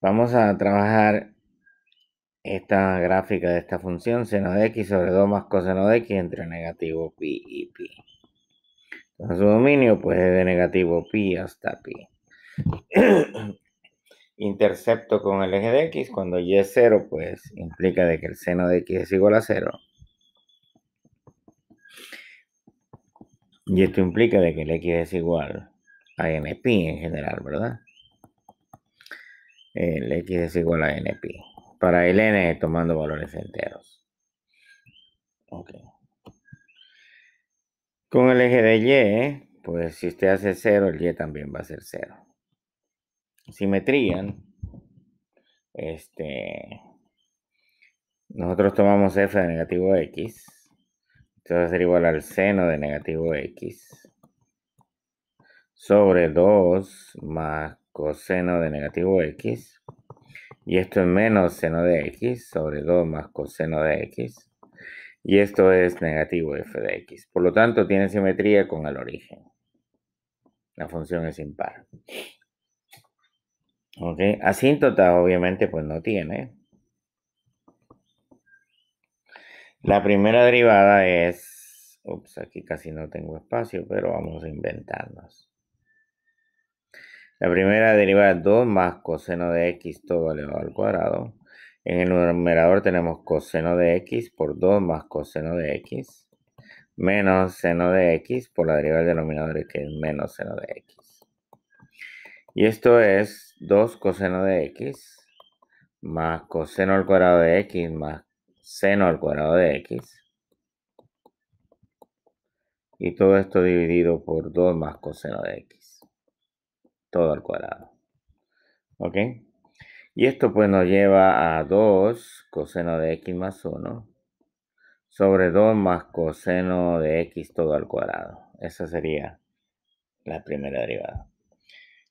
vamos a trabajar esta gráfica de esta función seno de x sobre 2 más coseno de x entre negativo pi y pi. Entonces su dominio pues es de negativo pi hasta pi. Intercepto con el eje de x cuando y es 0 pues implica de que el seno de x es igual a 0. Y esto implica de que el x es igual a n pi en general, ¿verdad? el x es igual a pi. Para el n tomando valores enteros. Ok. Con el eje de y, pues si usted hace 0, el y también va a ser 0. Simetría. Este, nosotros tomamos f de negativo x. Esto va a ser igual al seno de negativo x sobre 2 más coseno de negativo x. Y esto es menos seno de x sobre 2 más coseno de x. Y esto es negativo f de x. Por lo tanto, tiene simetría con el origen. La función es impar. ¿Ok? Asíntota obviamente pues no tiene. La primera derivada es... Ups, aquí casi no tengo espacio, pero vamos a inventarnos. La primera derivada es 2 más coseno de x todo elevado al cuadrado. En el numerador tenemos coseno de x por 2 más coseno de x menos seno de x por la deriva del denominador que es menos seno de x. Y esto es 2 coseno de x más coseno al cuadrado de x más seno al cuadrado de x. Y todo esto dividido por 2 más coseno de x todo al cuadrado. ¿Ok? Y esto pues nos lleva a 2 coseno de x más 1 sobre 2 más coseno de x todo al cuadrado. Esa sería la primera derivada.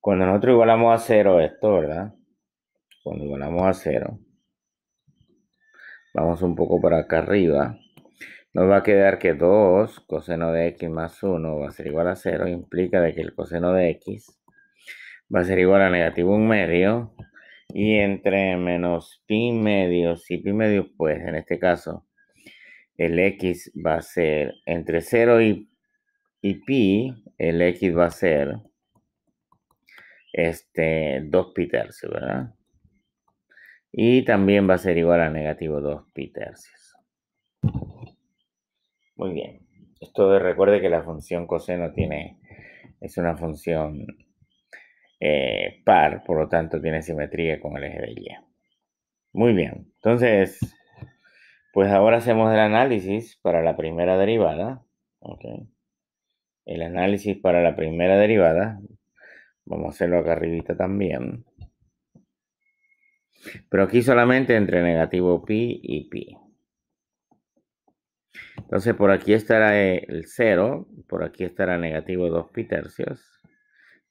Cuando nosotros igualamos a 0 esto, ¿verdad? Cuando igualamos a 0, vamos un poco para acá arriba. Nos va a quedar que 2 coseno de x más 1 va a ser igual a 0. Implica de que el coseno de x va a ser igual a negativo 1 medio. Y entre menos pi medios y pi medios, pues en este caso, el x va a ser entre 0 y, y pi, el x va a ser este 2 pi tercios, ¿verdad? Y también va a ser igual a negativo 2 pi tercios. Muy bien. Esto de, recuerde que la función coseno tiene, es una función eh, par, por lo tanto tiene simetría con el eje de Y. Muy bien, entonces, pues ahora hacemos el análisis para la primera derivada. El análisis para la primera derivada, vamos a hacerlo acá arribita también. Pero aquí solamente entre negativo pi y pi. Entonces por aquí estará el 0, por aquí estará negativo 2 pi tercios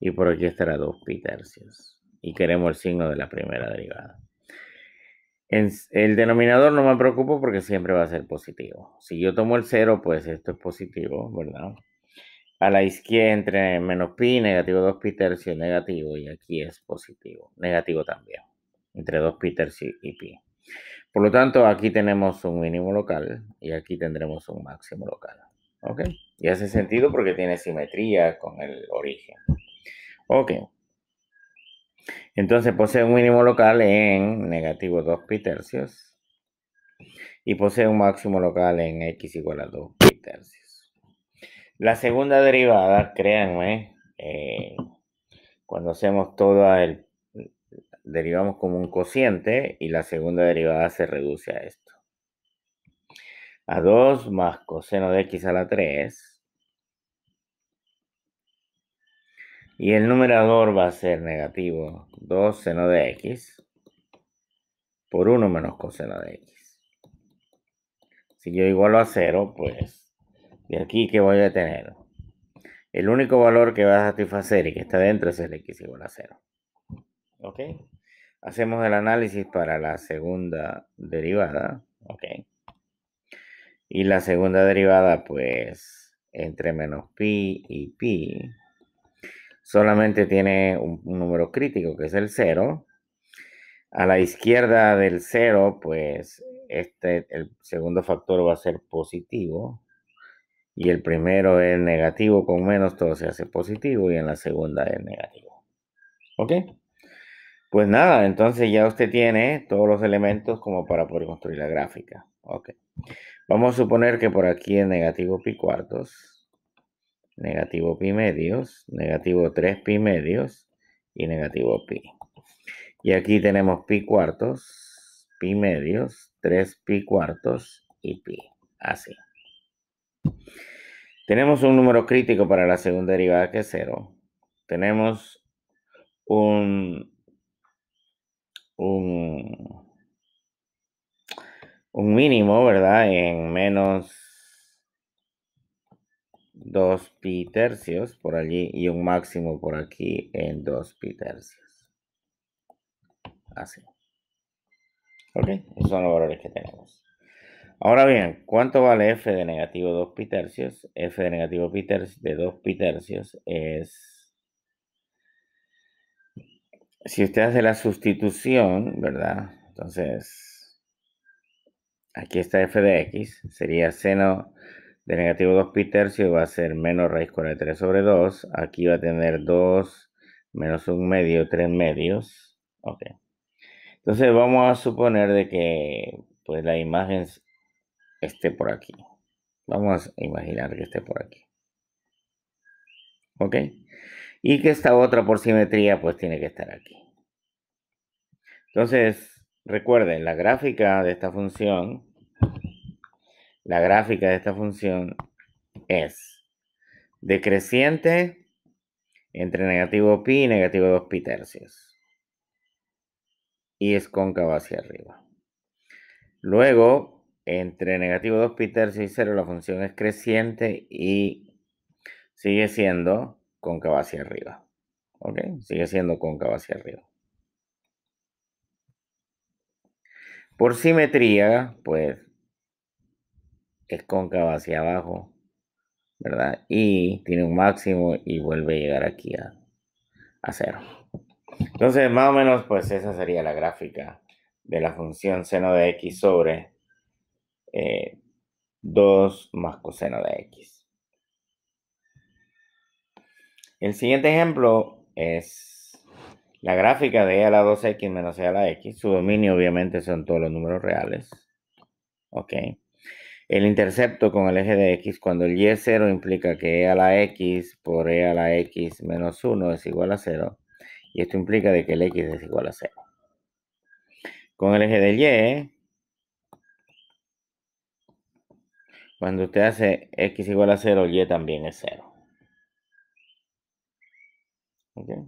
y por aquí estará 2 pi tercios. Y queremos el signo de la primera derivada. el denominador no me preocupo porque siempre va a ser positivo. Si yo tomo el 0, pues esto es positivo, ¿verdad? A la izquierda entre menos pi, negativo 2 pi tercio, negativo, y aquí es positivo, negativo también, entre 2 pi tercio y pi. Por lo tanto, aquí tenemos un mínimo local y aquí tendremos un máximo local. ¿Ok? Y hace sentido porque tiene simetría con el origen. Ok. Entonces posee un mínimo local en negativo 2 pi tercios y posee un máximo local en x igual a 2 pi tercios. La segunda derivada, créanme, eh, cuando hacemos todo, el derivamos como un cociente y la segunda derivada se reduce a esto. A 2 más coseno de x a la 3 Y el numerador va a ser negativo 2 seno de x por 1 menos coseno de x. Si yo igualo a 0, pues de aquí que voy a tener. El único valor que va a satisfacer y que está dentro es el x igual a 0. ¿Ok? Hacemos el análisis para la segunda derivada. ¿Ok? Y la segunda derivada, pues, entre menos pi y pi solamente tiene un, número crítico, que es el 0. A la izquierda del 0, pues este, el segundo factor va a ser positivo. Y el primero es negativo con menos, todo se hace positivo. Y en la segunda es negativo. ¿Ok? Pues nada, entonces ya usted tiene todos los elementos como para poder construir la gráfica. Ok. Vamos a suponer que por aquí es negativo pi cuartos negativo pi medios, negativo 3 pi medios y negativo pi. Y aquí tenemos pi cuartos, pi medios, 3 pi cuartos y pi. Así. Tenemos un número crítico para la segunda derivada que es 0. Tenemos un, un, un mínimo, ¿verdad? En menos 2 pi tercios por allí y un máximo por aquí en 2 pi tercios. Así. Ok, esos son los valores que tenemos. Ahora bien, ¿cuánto vale f de negativo 2 pi tercios? f de negativo pi tercios, de 2 pi tercios es... Si usted hace la sustitución, ¿verdad? Entonces, aquí está f de x, sería seno de negativo 2 pi tercio va a ser menos raíz cuadrada de 3 sobre 2. Aquí va a tener 2 menos 1 medio, 3 medios. Ok. Entonces vamos a suponer de que pues, la imagen esté por aquí. Vamos a imaginar que esté por aquí. Ok. Y que esta otra por simetría pues tiene que estar aquí. Entonces, recuerden, la gráfica de esta función la gráfica de esta función es decreciente entre negativo pi y negativo 2 pi tercios. Y es cóncava hacia arriba. Luego, entre negativo 2 pi tercios y 0, la función es creciente y sigue siendo cóncava hacia arriba. ¿Ok? Sigue siendo cóncava hacia arriba. Por simetría, pues es cóncava hacia abajo, ¿verdad? Y tiene un máximo y vuelve a llegar aquí a, a cero. Entonces, más o menos, pues esa sería la gráfica de la función seno de x sobre 2 eh, más coseno de x. El siguiente ejemplo es la gráfica de e a la 2x menos e a la x. Su dominio obviamente son todos los números reales. ¿Ok? El intercepto con el eje de x cuando el y es 0 implica que e a la x por e a la x menos 1 es igual a 0. Y esto implica de que el x es igual a 0. Con el eje de y, cuando usted hace x igual a 0, y también es 0. ¿Okay?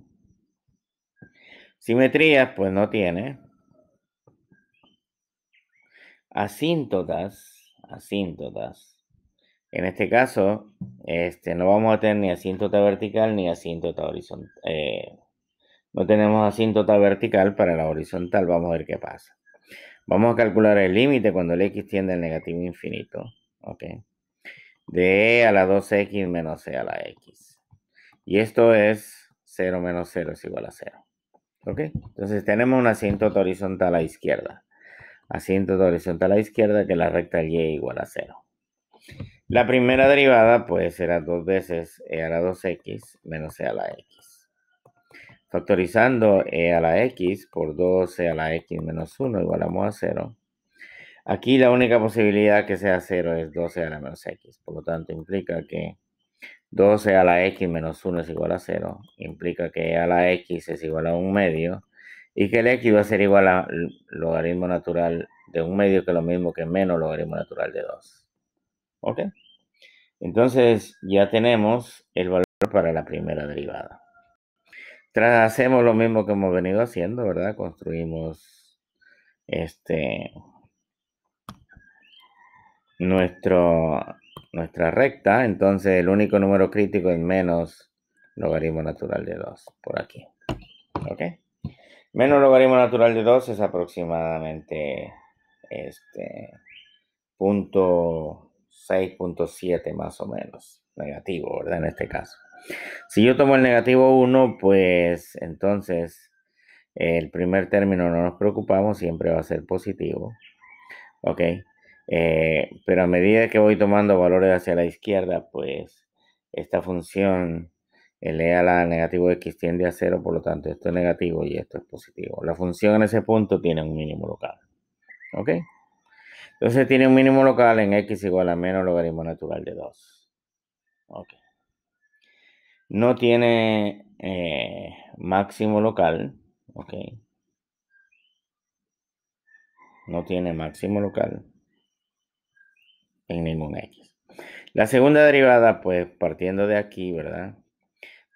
Simetrías, pues no tiene. Asíntotas asíntotas. En este caso, este, no vamos a tener ni asíntota vertical ni asíntota horizontal. Eh, no tenemos asíntota vertical para la horizontal. Vamos a ver qué pasa. Vamos a calcular el límite cuando el x tiende al negativo infinito. De e a la 2x menos e a la x. Y esto es 0 menos 0 es igual a 0. Entonces tenemos una asíntota horizontal a la izquierda. Haciendo de horizontal a la izquierda que la recta y igual a 0. La primera derivada pues será dos veces e a la 2x menos e a la x. Factorizando e a la x por 2 e a la x menos 1 igualamos a 0. Aquí la única posibilidad que sea 0 es 12 e a la menos x. Por lo tanto implica que 12 e a la x menos 1 es igual a 0. Implica que e a la x es igual a 1 medio y que el x va a ser igual al logaritmo natural de un medio que es lo mismo que menos logaritmo natural de 2. ¿Ok? Entonces ya tenemos el valor para la primera derivada. Tras hacemos lo mismo que hemos venido haciendo, ¿verdad? Construimos este nuestro, nuestra recta. Entonces el único número crítico es menos logaritmo natural de 2 por aquí. ¿Ok? menos logaritmo natural de 2 es aproximadamente este, punto 6.7 más o menos, negativo, ¿verdad? En este caso. Si yo tomo el negativo 1, pues entonces el primer término no nos preocupamos, siempre va a ser positivo. ¿Ok? Eh, pero a medida que voy tomando valores hacia la izquierda, pues esta función el e a la negativo x tiende a 0, por lo tanto esto es negativo y esto es positivo. La función en ese punto tiene un mínimo local. ¿Ok? Entonces tiene un mínimo local en x igual a menos logaritmo natural de 2. ¿Ok? No tiene eh, máximo local. ¿Ok? No tiene máximo local en ningún x. La segunda derivada, pues partiendo de aquí, ¿verdad?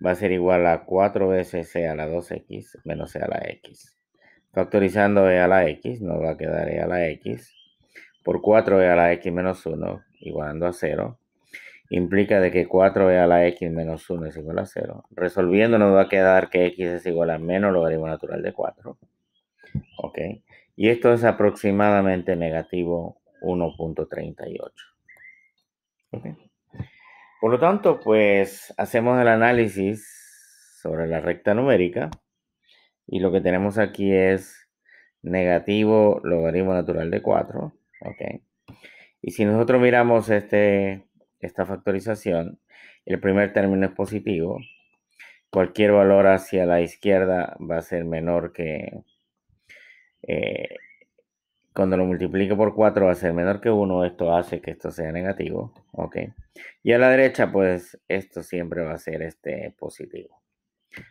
va a ser igual a 4 veces c a la 2x menos c a la x. Factorizando e a la x, nos va a quedar e a la x por 4e a la x menos 1 igualando a 0. Implica de que 4e a la x menos 1 es igual a 0. Resolviendo nos va a quedar que x es igual a menos logaritmo natural de 4. Ok. Y esto es aproximadamente negativo 1.38. ¿Ok? Por lo tanto, pues hacemos el análisis sobre la recta numérica y lo que tenemos aquí es negativo logaritmo natural de 4, ¿ok? Y si nosotros miramos este, esta factorización, el primer término es positivo, cualquier valor hacia la izquierda va a ser menor que eh, cuando lo multiplique por 4 va a ser menor que 1, esto hace que esto sea negativo, ¿ok? Y a la derecha, pues esto siempre va a ser este positivo.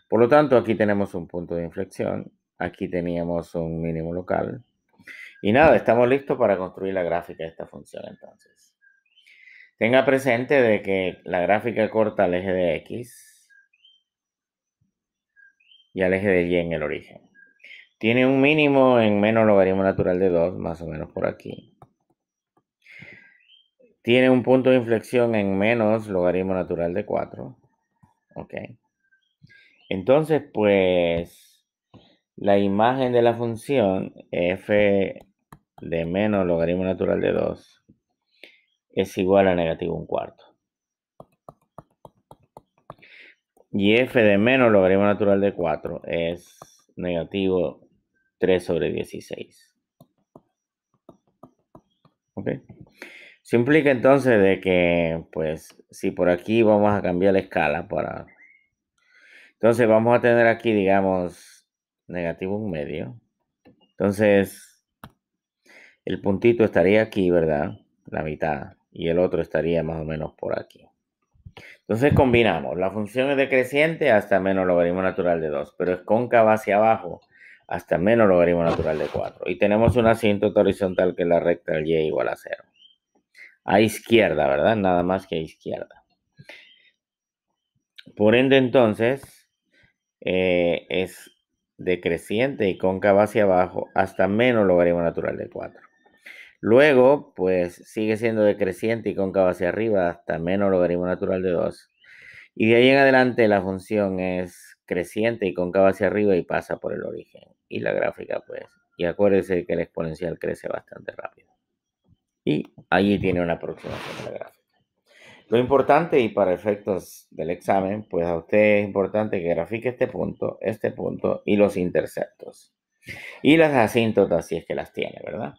Por lo tanto, aquí tenemos un punto de inflexión, aquí teníamos un mínimo local. Y nada, estamos listos para construir la gráfica de esta función entonces. Tenga presente de que la gráfica corta al eje de X y al eje de Y en el origen. Tiene un mínimo en menos logaritmo natural de 2, más o menos por aquí. Tiene un punto de inflexión en menos logaritmo natural de 4. Ok. Entonces, pues, la imagen de la función f de menos logaritmo natural de 2 es igual a negativo un cuarto. Y f de menos logaritmo natural de 4 es negativo 3 sobre 16. ¿Ok? Se implica entonces de que, pues, si por aquí vamos a cambiar la escala para... Entonces vamos a tener aquí, digamos, negativo un medio. Entonces, el puntito estaría aquí, ¿verdad? La mitad. Y el otro estaría más o menos por aquí. Entonces combinamos. La función es decreciente hasta menos logaritmo natural de 2, pero es cóncava hacia abajo hasta menos logaritmo natural de 4. Y tenemos una asíntota horizontal que es la recta del y igual a 0. A izquierda, ¿verdad? Nada más que a izquierda. Por ende, entonces, eh, es decreciente y cóncava hacia abajo hasta menos logaritmo natural de 4. Luego, pues sigue siendo decreciente y cóncava hacia arriba hasta menos logaritmo natural de 2. Y de ahí en adelante la función es creciente y cóncava hacia arriba y pasa por el origen y la gráfica, pues. Y acuérdese que el exponencial crece bastante rápido. Y allí tiene una aproximación de la gráfica. Lo importante y para efectos del examen, pues a usted es importante que grafique este punto, este punto y los interceptos. Y las asíntotas si es que las tiene, ¿verdad?